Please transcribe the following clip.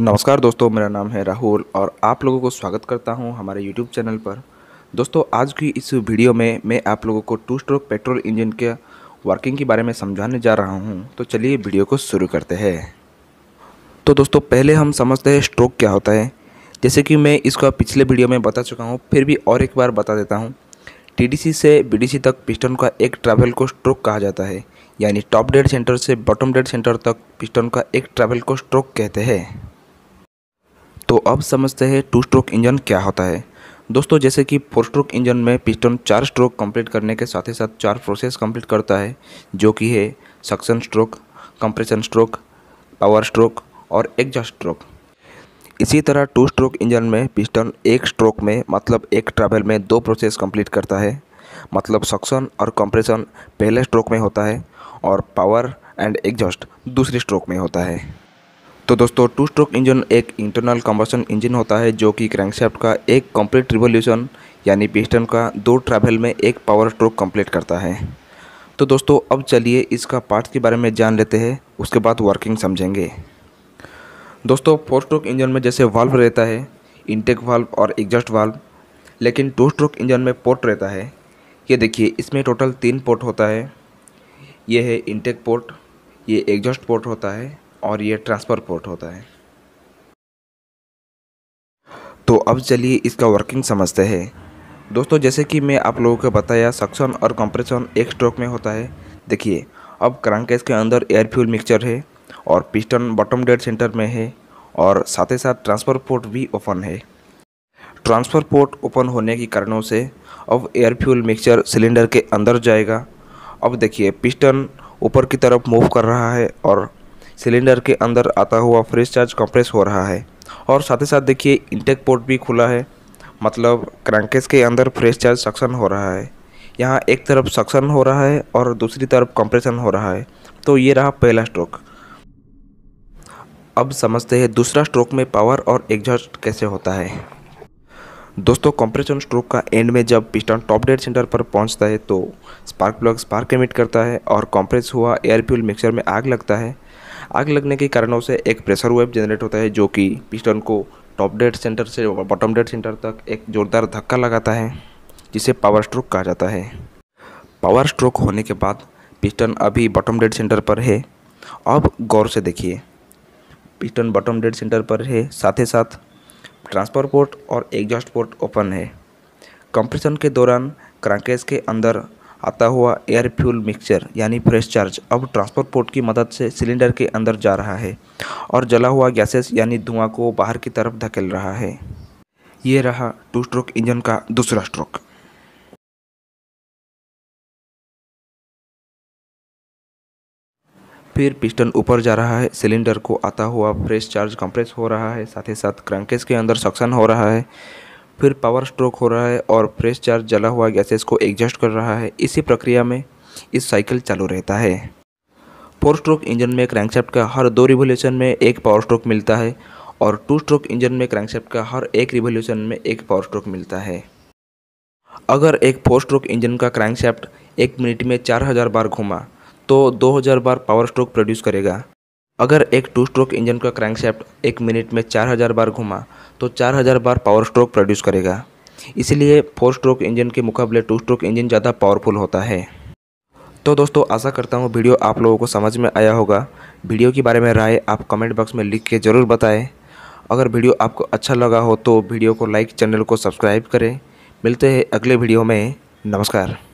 नमस्कार दोस्तों मेरा नाम है राहुल और आप लोगों को स्वागत करता हूं हमारे यूट्यूब चैनल पर दोस्तों आज की इस वीडियो में मैं आप लोगों को टू स्ट्रोक पेट्रोल इंजन के वर्किंग के बारे में समझाने जा रहा हूं तो चलिए वीडियो को शुरू करते हैं तो दोस्तों पहले हम समझते हैं स्ट्रोक क्या होता है जैसे कि मैं इसका पिछले वीडियो में बता चुका हूँ फिर भी और एक बार बता देता हूँ टी से बी तक पिस्टन का एक ट्रैवल को स्ट्रोक कहा जाता है यानी टॉप डेड सेंटर से बॉटम डेड सेंटर तक पिस्टन का एक ट्रैवल को स्ट्रोक कहते हैं तो अब समझते हैं टू स्ट्रोक इंजन क्या होता है दोस्तों जैसे कि फोर स्ट्रोक इंजन में पिस्टन चार स्ट्रोक कंप्लीट करने के साथ ही साथ चार प्रोसेस कंप्लीट करता है जो कि है suction stroke compression stroke power stroke और एग्जॉस्ट स्ट्रोक इसी तरह टू स्ट्रोक इंजन में पिस्टन एक स्ट्रोक में मतलब एक ट्रैवल में दो प्रोसेस कंप्लीट करता है मतलब सक्शन और कंप्रेशन पहले स्ट्रोक में होता है और पावर एंड एग्जॉस्ट दूसरे स्ट्रोक में होता है तो दोस्तों टू स्ट्रोक इंजन एक इंटरनल कम्बसन इंजन होता है जो कि क्रैंकशाफ्ट का एक कंप्लीट रिवोल्यूशन यानी पिस्टन का दो ट्रैवल में एक पावर स्ट्रोक कंप्लीट करता है तो दोस्तों अब चलिए इसका पार्ट्स के बारे में जान लेते हैं उसके बाद वर्किंग समझेंगे दोस्तों फोर स्ट्रोक इंजन में जैसे वाल्व रहता है इंटेक वाल्व और एग्जॉस्ट वाल्व लेकिन टू स्ट्रोक इंजन में पोर्ट रहता है ये देखिए इसमें टोटल तीन पोर्ट होता है ये है इंटेक पोर्ट ये एग्जॉस्ट पोर्ट होता है और ये ट्रांसफ़र पोर्ट होता है तो अब चलिए इसका वर्किंग समझते हैं दोस्तों जैसे कि मैं आप लोगों को बताया सक्शन और कंप्रेशन एक स्ट्रोक में होता है देखिए अब क्रांकेस के अंदर एयर फ्यूल मिक्सचर है और पिस्टन बॉटम डेड सेंटर में है और साथ ही साथ ट्रांसफ़र पोर्ट भी ओपन है ट्रांसफ़र पोर्ट ओपन होने के कारणों से अब एयर फ्यूल मिक्सचर सिलेंडर के अंदर जाएगा अब देखिए पिस्टन ऊपर की तरफ मूव कर रहा है और सिलेंडर के अंदर आता हुआ फ्रेश चार्ज कंप्रेस हो रहा है और साथ ही साथ देखिए इंटेक पोर्ट भी खुला है मतलब क्रैंकेस के अंदर फ्रेश चार्ज सक्शन हो रहा है यहाँ एक तरफ सक्शन हो रहा है और दूसरी तरफ कंप्रेशन हो रहा है तो ये रहा पहला स्ट्रोक अब समझते हैं दूसरा स्ट्रोक में पावर और एग्जॉस्ट कैसे होता है दोस्तों कंप्रेशन स्ट्रोक का एंड में जब पिस्टन टॉप डेड सेंटर पर पहुंचता है तो स्पार्क प्लग स्पार्क एमिट करता है और कंप्रेस हुआ एयर फ्यूल मिक्सर में आग लगता है आग लगने के कारणों से एक प्रेशर वेव जनरेट होता है जो कि पिस्टन को टॉप डेड सेंटर से बॉटम डेड सेंटर तक एक जोरदार धक्का लगाता है जिसे पावर स्ट्रोक कहा जाता है पावर स्ट्रोक होने के बाद पिस्टन अभी बॉटम डेड सेंटर पर है अब गौर से देखिए पिस्टन बॉटम डेड सेंटर पर है साथ ही साथ ट्रांसफर पोर्ट और एग्जॉस्ट पोर्ट ओपन है कंप्रेशन के दौरान क्रांकेज के अंदर आता हुआ एयर फ्यूल मिक्सचर यानी फ्रेश चार्ज अब ट्रांसपोर्ट पोर्ट की मदद से सिलेंडर के अंदर जा रहा है और जला हुआ गैसेस यानी धुआं को बाहर की तरफ धकेल रहा है ये रहा टू स्ट्रोक इंजन का दूसरा स्ट्रोक फिर पिस्टन ऊपर जा रहा है सिलेंडर को आता हुआ फ्रेश चार्ज कंप्रेस हो रहा है साथ ही साथ क्रंकेस के अंदर सक्शन हो रहा है फिर पावर स्ट्रोक हो रहा है और फ्रेश चार्ज जला हुआ गैसेस को एग्जस्ट कर रहा है इसी प्रक्रिया में इस साइकिल चालू रहता है फोर स्ट्रोक इंजन में क्रैंकशाफ्ट का हर दो रिवोल्यूशन में एक पावर स्ट्रोक मिलता है और टू स्ट्रोक इंजन में क्रैंकशाफ्ट का हर एक रिवोल्यूशन में एक पावर स्ट्रोक मिलता है अगर एक फोर स्ट्रोक इंजन का क्रैंकशाफ्ट एक मिनट में 4000 बार घूमा तो 2000 बार पावर स्ट्रोक प्रोड्यूस करेगा अगर एक टू स्ट्रोक इंजन का क्रैंकशाफ्ट एक मिनट में 4000 बार घुमा तो 4000 बार पावर स्ट्रोक प्रोड्यूस करेगा इसलिए फोर स्ट्रोक इंजन के मुकाबले टू स्ट्रोक इंजन ज़्यादा पावरफुल होता है तो दोस्तों आशा करता हूँ वीडियो आप लोगों को समझ में आया होगा वीडियो के बारे में राय आप कमेंट बॉक्स में लिख के ज़रूर बताएं अगर वीडियो आपको अच्छा लगा हो तो वीडियो को लाइक चैनल को सब्सक्राइब करें मिलते हैं अगले वीडियो में नमस्कार